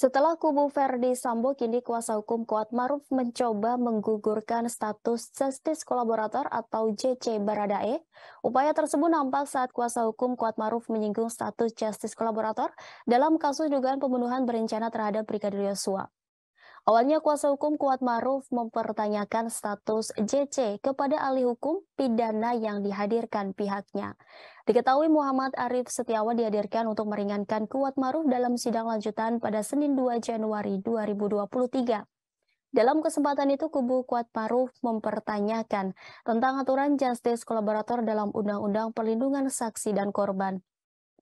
Setelah kubu Verdi Sambo, kini kuasa hukum Kuat Maruf mencoba menggugurkan status Justice Kolaborator atau JC Baradae. Upaya tersebut nampak saat kuasa hukum Kuat Maruf menyinggung status Justice Kolaborator dalam kasus dugaan pembunuhan berencana terhadap Brigadir Yosua. Awalnya kuasa hukum Kuat Maruf mempertanyakan status JC kepada ahli hukum pidana yang dihadirkan pihaknya. Diketahui Muhammad Arif Setiawan dihadirkan untuk meringankan kuat maruf dalam sidang lanjutan pada Senin 2 Januari 2023. Dalam kesempatan itu, kubu Kuat Maruf mempertanyakan tentang aturan justice kolaborator dalam Undang-Undang Perlindungan Saksi dan Korban.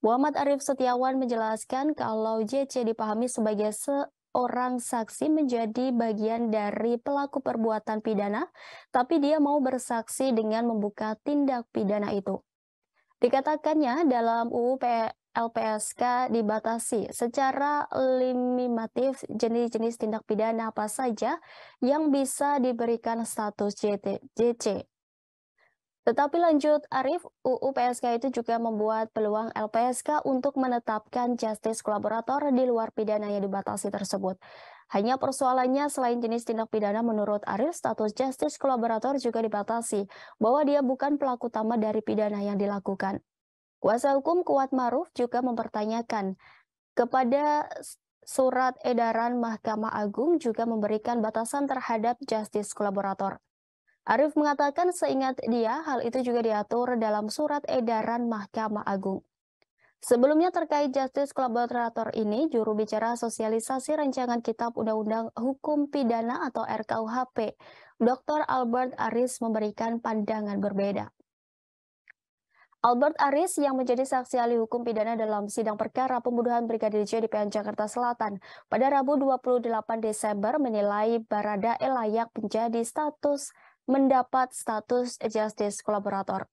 Muhammad Arif Setiawan menjelaskan kalau JC dipahami sebagai seorang saksi menjadi bagian dari pelaku perbuatan pidana, tapi dia mau bersaksi dengan membuka tindak pidana itu. Dikatakannya dalam UU LPSK dibatasi secara limitatif jenis-jenis tindak pidana apa saja yang bisa diberikan status JC. Tetapi lanjut Arif, UU PSK itu juga membuat peluang LPSK untuk menetapkan justice kolaborator di luar pidana yang dibatasi tersebut. Hanya persoalannya selain jenis tindak pidana menurut Arif, status justice kolaborator juga dibatasi bahwa dia bukan pelaku utama dari pidana yang dilakukan. Kuasa hukum Kuat Maruf juga mempertanyakan kepada Surat edaran Mahkamah Agung juga memberikan batasan terhadap justice kolaborator. Arif mengatakan seingat dia, hal itu juga diatur dalam surat edaran Mahkamah Agung. Sebelumnya terkait justice collaborator ini, juru bicara sosialisasi rancangan Kitab Undang-Undang Hukum Pidana atau RKUHP, Dr. Albert Aris memberikan pandangan berbeda. Albert Aris yang menjadi saksi ahli hukum pidana dalam sidang perkara pembunuhan Brigadir J di PN Jakarta Selatan pada Rabu 28 Desember menilai Barada layak menjadi status mendapat status justice collaborator.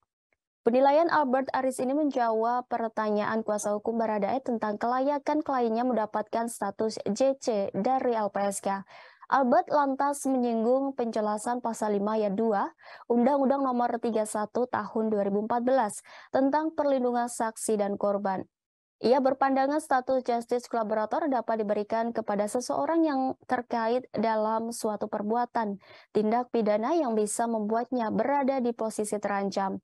Penilaian Albert Aris ini menjawab pertanyaan kuasa hukum Baradae tentang kelayakan kliennya mendapatkan status JC dari LPSK. Albert lantas menyinggung penjelasan pasal 5 ayat 2 Undang-Undang Nomor 31 Tahun 2014 tentang perlindungan saksi dan korban. Ia berpandangan status justice collaborator dapat diberikan kepada seseorang yang terkait dalam suatu perbuatan, tindak pidana yang bisa membuatnya berada di posisi terancam.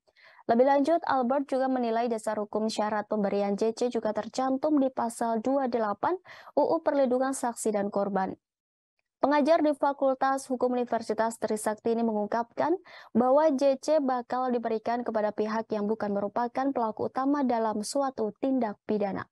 Lebih lanjut, Albert juga menilai dasar hukum syarat pemberian JC juga tercantum di pasal 28 UU Perlindungan Saksi dan Korban. Pengajar di Fakultas Hukum Universitas Trisakti ini mengungkapkan bahwa JC bakal diberikan kepada pihak yang bukan merupakan pelaku utama dalam suatu tindak pidana.